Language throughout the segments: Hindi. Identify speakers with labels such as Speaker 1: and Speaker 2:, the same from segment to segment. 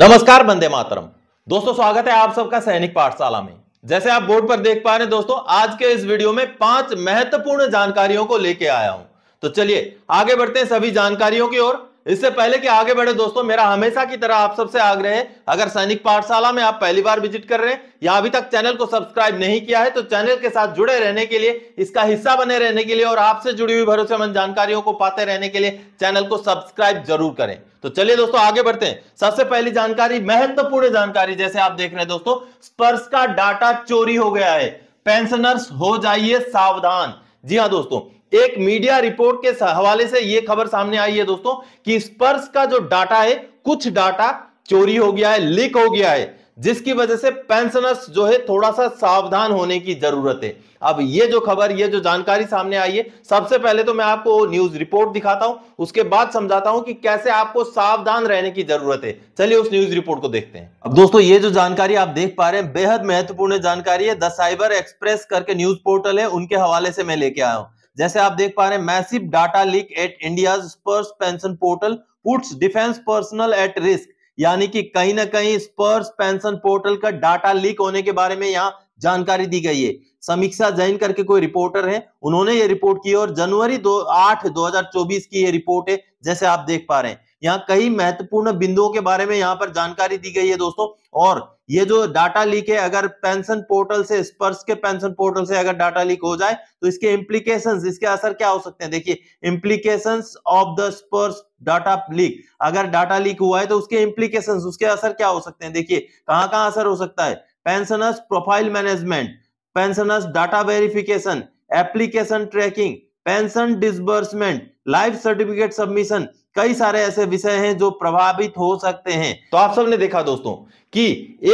Speaker 1: नमस्कार बंदे मातरम दोस्तों स्वागत है आप सबका सैनिक पाठशाला में जैसे आप बोर्ड पर देख पा रहे हैं दोस्तों आज के इस वीडियो में पांच महत्वपूर्ण जानकारियों को लेके आया हूं तो चलिए आगे बढ़ते हैं सभी जानकारियों की ओर इससे पहले कि आगे बढ़े दोस्तों मेरा हमेशा की तरह आप सबसे आग्रह है अगर सैनिक पाठशाला में आप पहली बार विजिट कर रहे हैं या अभी तक चैनल को सब्सक्राइब नहीं किया है तो चैनल के साथ जुड़े रहने के लिए इसका हिस्सा बने रहने के लिए और आपसे जुड़ी हुई भरोसेमंद जानकारियों को पाते रहने के लिए चैनल को सब्सक्राइब जरूर करें तो चलिए दोस्तों आगे बढ़ते हैं सबसे पहली जानकारी महत्वपूर्ण जानकारी जैसे आप देख रहे हैं दोस्तों स्पर्श का डाटा चोरी हो गया है पेंशनर्स हो जाइए सावधान जी हाँ दोस्तों एक मीडिया रिपोर्ट के हवाले से यह खबर सामने आई है दोस्तों कि स्पर्श का जो डाटा है कुछ डाटा चोरी हो गया है लीक हो गया है जिसकी वजह से पेंशनर्स जो है थोड़ा सा सावधान होने की जरूरत है अब ये जो खबर ये जो जानकारी सामने आई है सबसे पहले तो मैं आपको न्यूज रिपोर्ट दिखाता हूं उसके बाद समझाता हूं कि कैसे आपको सावधान रहने की जरूरत है चलिए उस न्यूज रिपोर्ट को देखते हैं अब दोस्तों ये जो जानकारी आप देख पा रहे हैं बेहद महत्वपूर्ण जानकारी है द साइबर एक्सप्रेस करके न्यूज पोर्टल है उनके हवाले से मैं लेके आया हूं जैसे आप देख पा रहे हैं massive data leak at India pension portal puts defence personnel at risk यानी कि कहीं ना कहीं स्पर्स पेंशन पोर्टल का डाटा लीक होने के बारे में यहाँ जानकारी दी गई है समीक्षा जैन करके कोई रिपोर्टर है उन्होंने ये रिपोर्ट की और जनवरी दो आठ दो हजार चौबीस की ये रिपोर्ट है जैसे आप देख पा रहे हैं यहाँ कई महत्वपूर्ण बिंदुओं के बारे में यहाँ पर जानकारी दी गई है दोस्तों और ये जो डाटा लीक है अगर पेंशन पोर्टल से स्पर्श के पेंशन पोर्टल से अगर डाटा लीक हो जाए तो इसके इम्प्लीकेशन इसके असर क्या हो सकते हैं देखिए implication of the Sparsh data leak अगर डाटा लीक हुआ है तो उसके इम्प्लीकेशन उसके असर क्या हो सकते हैं देखिए कहाँ कहाँ असर हो सकता है pensioners profile management pensioners data verification application tracking pension disbursement life certificate submission कई सारे ऐसे विषय हैं जो प्रभावित हो सकते हैं तो आप सबने देखा दोस्तों कि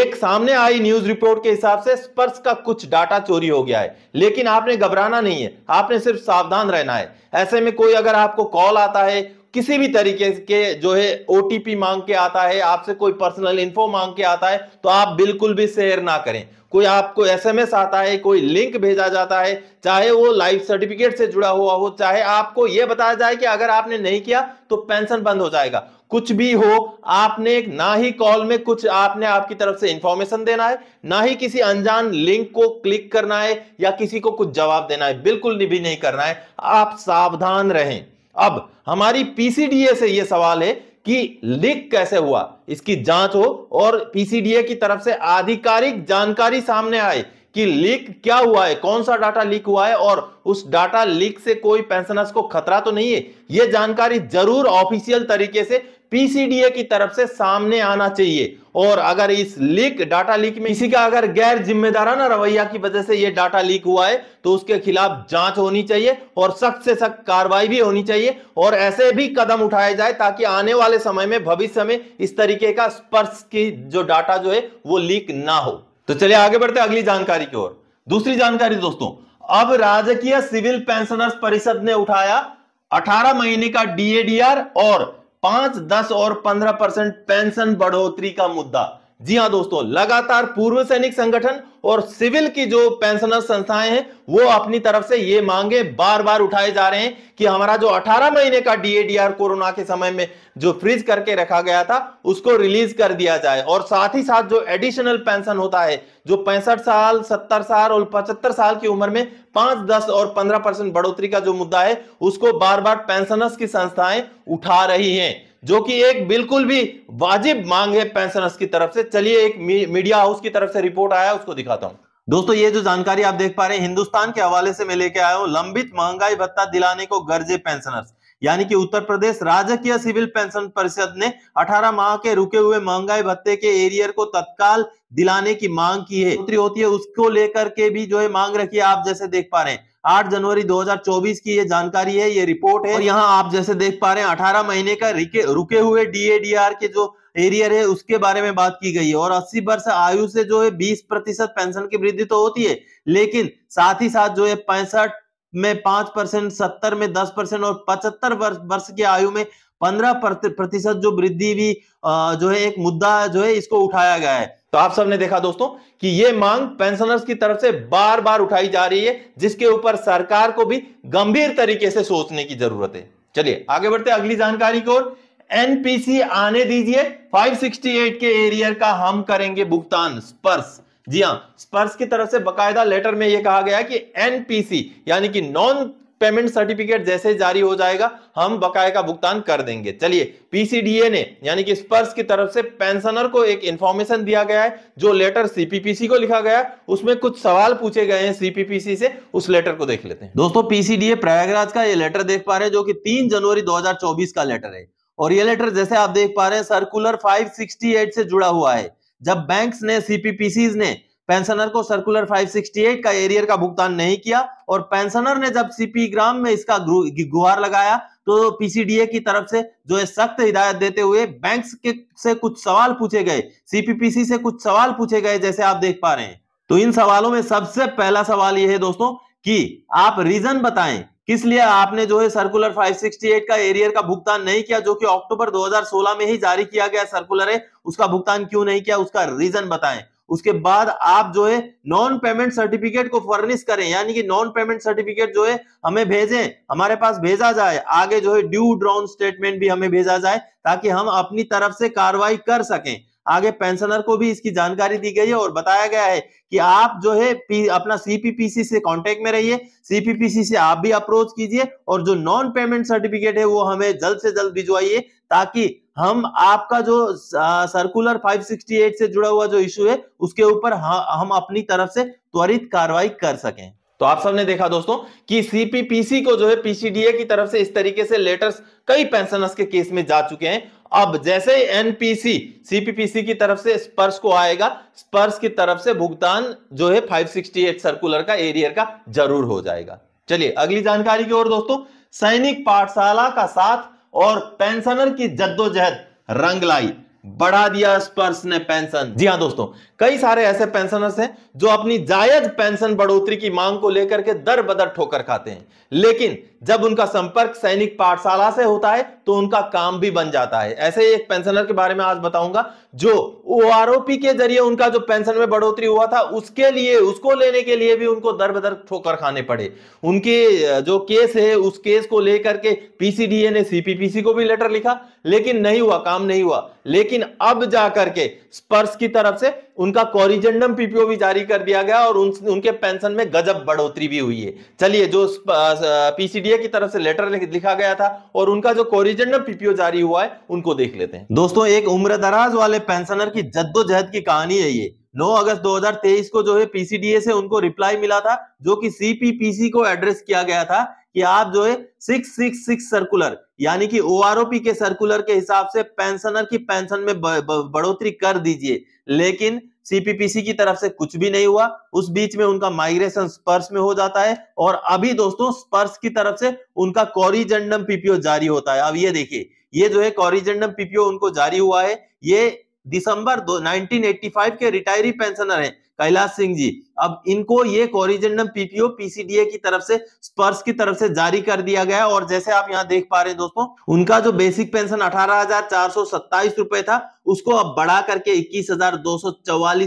Speaker 1: एक सामने आई न्यूज रिपोर्ट के हिसाब से स्पर्श का कुछ डाटा चोरी हो गया है लेकिन आपने घबराना नहीं है आपने सिर्फ सावधान रहना है ऐसे में कोई अगर आपको कॉल आता है किसी भी तरीके के जो है ओटीपी मांग के आता है आपसे कोई पर्सनल इन्फो मांग के आता है तो आप बिल्कुल भी शेयर ना करें कोई आपको एसएमएस आता है कोई लिंक भेजा जाता है चाहे वो लाइफ सर्टिफिकेट से जुड़ा हुआ हो चाहे आपको ये बताया जाए कि अगर आपने नहीं किया तो पेंशन बंद हो जाएगा कुछ भी हो आपने ना ही कॉल में कुछ आपने आपकी तरफ से इंफॉर्मेशन देना है ना ही किसी अनजान लिंक को क्लिक करना है या किसी को कुछ जवाब देना है बिल्कुल भी नहीं करना है आप सावधान रहें अब हमारी पीसीडीए से यह सवाल है कि लीक कैसे हुआ इसकी जांच हो और पीसीडीए की तरफ से आधिकारिक जानकारी सामने आए कि लीक क्या हुआ है कौन सा डाटा लीक हुआ है और उस डाटा लीक से कोई पेंशनर्स को खतरा तो नहीं है यह जानकारी जरूर ऑफिशियल तरीके से पीसीडीए की तरफ से सामने आना चाहिए और अगर इस लीक डाटा लीक में किसी का अगर गैर जिम्मेदाराना रवैया की वजह से यह डाटा लीक हुआ है तो उसके खिलाफ जांच होनी चाहिए और सख्त से सख्त कार्रवाई भी होनी चाहिए और ऐसे भी कदम उठाए जाए ताकि आने वाले समय में भविष्य में इस तरीके का स्पर्श की जो डाटा जो है वो लीक ना हो तो चलिए आगे बढ़ते अगली जानकारी की ओर दूसरी जानकारी दोस्तों अब राजकीय सिविल पेंशनर्स परिषद ने उठाया 18 महीने का डीएडीआर और पांच दस और पंद्रह परसेंट पेंशन बढ़ोतरी का मुद्दा जी हाँ दोस्तों लगातार पूर्व सैनिक संगठन और सिविल की जो पेंशनर संस्थाएं हैं वो अपनी तरफ से ये मांगे बार बार उठाए जा रहे हैं कि हमारा जो 18 महीने का डीएडीआर कोरोना के समय में जो फ्रीज करके रखा गया था उसको रिलीज कर दिया जाए और साथ ही साथ जो एडिशनल पेंशन होता है जो पैंसठ साल सत्तर साल और पचहत्तर साल की उम्र में पांच दस और पंद्रह परसेंट बढ़ोतरी का जो मुद्दा है उसको बार बार पेंशनर्स की संस्थाएं उठा रही है जो कि एक बिल्कुल भी वाजिब मांग है पेंशनर्स की तरफ से चलिए एक मीडिया हाउस की तरफ से रिपोर्ट आया उसको दिखाता हूं दोस्तों ये जो जानकारी आप देख पा रहे हैं हिंदुस्तान के हवाले से मैं लेके आया हूं लंबित महंगाई भत्ता दिलाने को गर्जे पेंशनर्स यानी कि उत्तर प्रदेश राजकीय सिविल पेंशन परिषद ने 18 माह के रुके हुए महंगाई भत्ते के एरियर को तत्काल दिलाने की मांग की है होती है उसको लेकर के भी जो है मांग रखी है आप जैसे देख पा रहे हैं 8 जनवरी 2024 की ये जानकारी है ये रिपोर्ट है और यहाँ आप जैसे देख पा रहे हैं 18 महीने का रुके हुए डीएडीआर के जो एरियर है उसके बारे में बात की गई है और 80 वर्ष आयु से जो है 20 प्रतिशत पेंशन की वृद्धि तो होती है लेकिन साथ ही साथ जो है पैंसठ में पांच परसेंट सत्तर में दस परसेंट और पचहत्तर वर्ष वर्ष की आयु में पंद्रह प्रतिशत जो वृद्धि भी जो है एक मुद्दा जो है इसको उठाया गया है तो आप सबने देखा दोस्तों कि ये मांग पेंशनर्स की तरफ से बार बार उठाई जा रही है जिसके ऊपर सरकार को भी गंभीर तरीके से सोचने की जरूरत है चलिए आगे बढ़ते अगली जानकारी की ओर एनपीसी आने दीजिए 568 के एरियर का हम करेंगे भुगतान स्पर्श जी हाँ स्पर्श की तरफ से बकायदा लेटर में यह कहा गया कि एनपीसी यानी कि नॉन पेमेंट सर्टिफिकेट जैसे जारी हो जाएगा हम बकाए का भुगतान कर देंगे चलिए पीसीडीए ने यानी कि स्पर्श की तरफ से पेंशनर को एक इंफॉर्मेशन दिया गया है जो लेटर सीपीपीसी को लिखा गया है उसमें कुछ सवाल पूछे गए हैं सीपीपीसी से उस लेटर को देख लेते हैं दोस्तों पीसीडीए प्रयागराज का ये लेटर देख पा रहे हैं जो की तीन जनवरी दो का लेटर है और ये लेटर जैसे आप देख पा रहे हैं सर्कुलर फाइव से जुड़ा हुआ है जब बैंक्स ने सीपीपीसी ने पेंशनर को सर्कुलर 568 का एरियर का भुगतान नहीं किया और पेंशनर ने जब सीपी ग्राम में इसका गुहार लगाया तो पीसीडीए की तरफ से जो है सख्त हिदायत देते हुए बैंक के से कुछ सवाल पूछे गए सीपीपीसी से कुछ सवाल पूछे गए जैसे आप देख पा रहे हैं तो इन सवालों में सबसे पहला सवाल यह है दोस्तों कि आप रीजन बताएं किस लिए आपने जो है सर्कुलर 568 का एरियर का भुगतान नहीं किया जो कि अक्टूबर 2016 में ही जारी किया गया सर्कुलर है उसका भुगतान क्यों नहीं किया उसका रीजन बताएं उसके बाद आप जो है नॉन पेमेंट सर्टिफिकेट को फर्निश करें यानी कि नॉन पेमेंट सर्टिफिकेट जो है हमें भेजें हमारे पास भेजा जाए आगे जो है ड्यू ड्रॉन स्टेटमेंट भी हमें भेजा जाए ताकि हम अपनी तरफ से कार्रवाई कर सकें आगे पेंशनर को भी इसकी जानकारी दी गई है और बताया गया है कि आप जो है अपना सीपीपीसी से कांटेक्ट में रहिए सीपीपीसी से आप भी अप्रोच कीजिए और जो नॉन पेमेंट सर्टिफिकेट है वो हमें जल्द से जल्द भिजवाइए ताकि हम आपका जो सर्कुलर 568 से जुड़ा हुआ जो इश्यू है उसके ऊपर हम अपनी तरफ से त्वरित कार्रवाई कर सकें तो आप सबने देखा दोस्तों कि सीपीपीसी को जो है पीसीडीए की तरफ से इस तरीके से लेटर्स कई पेंशनर्स के केस में जा चुके हैं अब जैसे एनपीसी सीपीपीसी की तरफ से स्पर्श को आएगा स्पर्श की तरफ से भुगतान जो है 568 सर्कुलर का एरियर का जरूर हो जाएगा चलिए अगली जानकारी की ओर दोस्तों सैनिक पाठशाला का साथ और पेंशनर की जद्दोजहद रंग लाई बढ़ा दिया स्पर्श ने पेंशन जी हाँ दोस्तों कई सारे ऐसे पेंशनर्स हैं जो अपनी जायज पेंशन बढ़ोतरी की मांग को लेकर के दर बदर ठोकर खाते हैं लेकिन जब उनका संपर्क सैनिक पाठशाला से होता है तो उनका काम भी बन जाता है ऐसे ही एक पेंशनर के बारे में आज बताऊंगा जो ओआरओपी के जरिए उनका जो पेंशन में बढ़ोतरी हुआ था उसके लिए उसको लेने के लिए भी उनको दर बदर ठोकर खाने पड़े उनके जो केस है उस केस को लेकर के पीसीडीए ने सीपीपीसी को भी लेटर लिखा लेकिन नहीं हुआ काम नहीं हुआ लेकिन अब जाकर के स्पर्श की तरफ से उनका कॉरिजेंडम पीपीओ भी जारी कर दिया गया और उन, उनके पेंशन में गजब बढ़ोतरी भी हुई है चलिए जो पीसीडीए की तरफ से लेटर लिखा गया था और उनका जो कॉरिजेंडम पीपीओ जारी हुआ है उनको देख लेते हैं दोस्तों एक उम्र दराज वाले पेंशनर की की जद्दोजहद की कहानी है ये 9 अगस्त 2023 को जो है पीसीडीए से उनको रिप्लाई मिला था जो कि सीपीपीसी को एड्रेस किया गया था कि आप जो है 666 सर्कुलर यानी कि ओआरओपी के सर्कुलर के हिसाब से पेंशनर की पेंशन में बढ़ोतरी कर दीजिए लेकिन सीपीपीसी की तरफ से कुछ भी नहीं हुआ उस बीच में उनका माइग्रेशन स्पर्श में हो जाता है और अभी दोस्तों स्पर्श की तरफ से उनका कॉरिजेंडम पीपीओ जारी होता है अब ये देखिए ये जो है कॉरिजेंडम पीपीओ उनको जारी हुआ है ये दिसंबर 1985 के रिटायरी पेंशनर हैं कैलाश सिंह जी अब इनको ये कोरिजेंडम पीपीओ पीसीडीए की तरफ से स्पर्श की तरफ से जारी कर दिया गया है और जैसे आप यहाँ देख पा रहे हैं दोस्तों उनका जो बेसिक पेंशन अठारह रुपए था उसको अब बढ़ा करके इक्कीस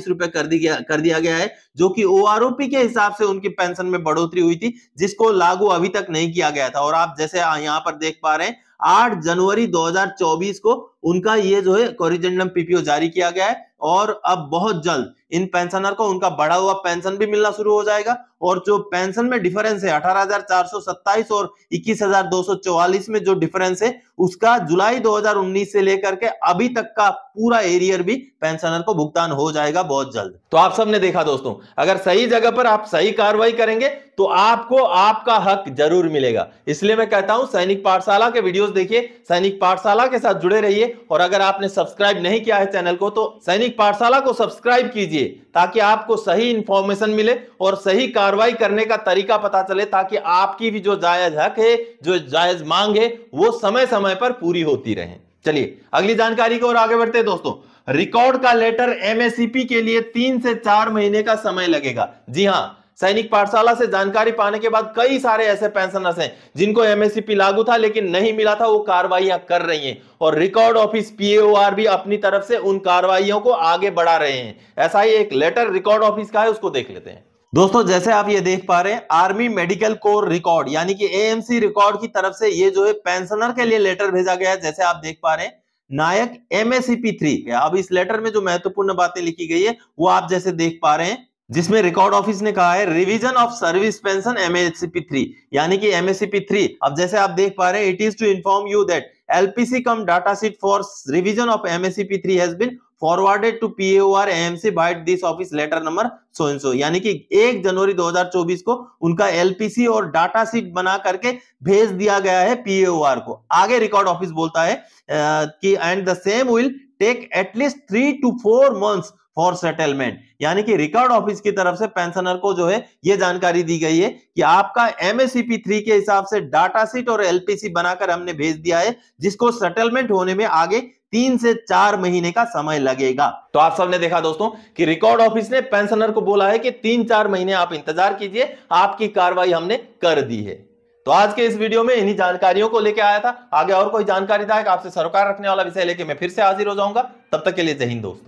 Speaker 1: रुपए कर दिया कर दिया गया है जो कि ओआरओपी के हिसाब से उनकी पेंशन में बढ़ोतरी हुई थी जिसको लागू अभी तक नहीं किया गया था और आप जैसे यहाँ पर देख पा रहे हैं 8 जनवरी 2024 को उनका ये जो है कोरिजेंडम पीपीओ जारी किया गया है और अब बहुत जल्द इन पेंशनर को उनका बढ़ा हुआ पेंशन पेंशन भी मिलना शुरू हो जाएगा और जो पेंशन में डिफरेंस है अठारह और इक्कीस में जो डिफरेंस है उसका जुलाई 2019 से लेकर के अभी तक का पूरा एरियर भी पेंशनर को भुगतान हो जाएगा बहुत जल्द तो आप सबने देखा दोस्तों अगर सही जगह पर आप सही कार्रवाई करेंगे तो आपको आपका हक जरूर मिलेगा इसलिए मैं कहता हूं सैनिक पाठशाला के वीडियोस देखिए सैनिक पाठशाला के साथ जुड़े रहिए और अगर आपने सब्सक्राइब नहीं किया है चैनल को तो सैनिक पाठशाला को सब्सक्राइब कीजिए ताकि आपको सही इंफॉर्मेशन मिले और सही कार्य कार्रवाई करने का तरीका पता चले ताकि आपकी भी जो जायज हक है जो जायज मांग है वो समय समय पर पूरी होती रहे चलिए अगली जानकारी की ओर आगे बढ़ते हैं दोस्तों रिकॉर्ड का लेटर एमएससीपी के लिए तीन से चार महीने का समय लगेगा जी हाँ सैनिक पाठशाला से जानकारी पाने के बाद कई सारे ऐसे पेंशनर्स हैं जिनको एमएससीपी लागू था लेकिन नहीं मिला था वो कार्रवाइयां कर रही हैं और रिकॉर्ड ऑफिस पीएओआर भी अपनी तरफ से उन कार्रवाइयों को आगे बढ़ा रहे हैं ऐसा ही एक लेटर रिकॉर्ड ऑफिस का है उसको देख लेते हैं दोस्तों जैसे आप ये देख पा रहे हैं आर्मी मेडिकल कोर रिकॉर्ड यानी कि एएमसी रिकॉर्ड की तरफ से ये जो है पेंशनर के लिए लेटर भेजा गया है जैसे आप देख पा रहे हैं नायक एम थ्री अब इस लेटर में जो महत्वपूर्ण बातें लिखी गई है वो आप जैसे देख पा रहे हैं जिसमें रिकॉर्ड ऑफिस ने कहा है revision of service pension MSCP three यानी कि एमएससीपी थ्री अब जैसे आप देख पा रहे हैं it is to inform you that LPC cum data sheet for revision of MSCP three has been forwarded to P R AMC by this office letter number so and so यानी कि एक जनवरी 2024 को उनका एलपीसी और डाटा सीट बना करके भेज दिया गया है पीएओआर को आगे रिकॉर्ड ऑफिस बोलता है कि and the same will take at least three to four months for settlement यानी कि रिकॉर्ड ऑफिस की तरफ से पेंशनर को जो है ये जानकारी दी गई है कि आपका एमएससीपी थ्री के हिसाब से डाटा सीट और एलपीसी बनाकर हमने भेज दिया है जिसको सेटलमेंट होने में आगे तीन से चार महीने का समय लगेगा तो आप सबने देखा दोस्तों कि रिकॉर्ड ऑफिस ने पेंशनर को बोला है कि तीन चार महीने आप इंतजार कीजिए आपकी कार्रवाई हमने कर दी है तो आज के इस वीडियो में इन्हीं जानकारियों को लेकर आया था आगे और कोई जानकारी था आपसे सरोकार रखने वाला विषय लेके मैं फिर से हाजिर हो जाऊंगा तब तक के लिए जय हिंद दोस्तों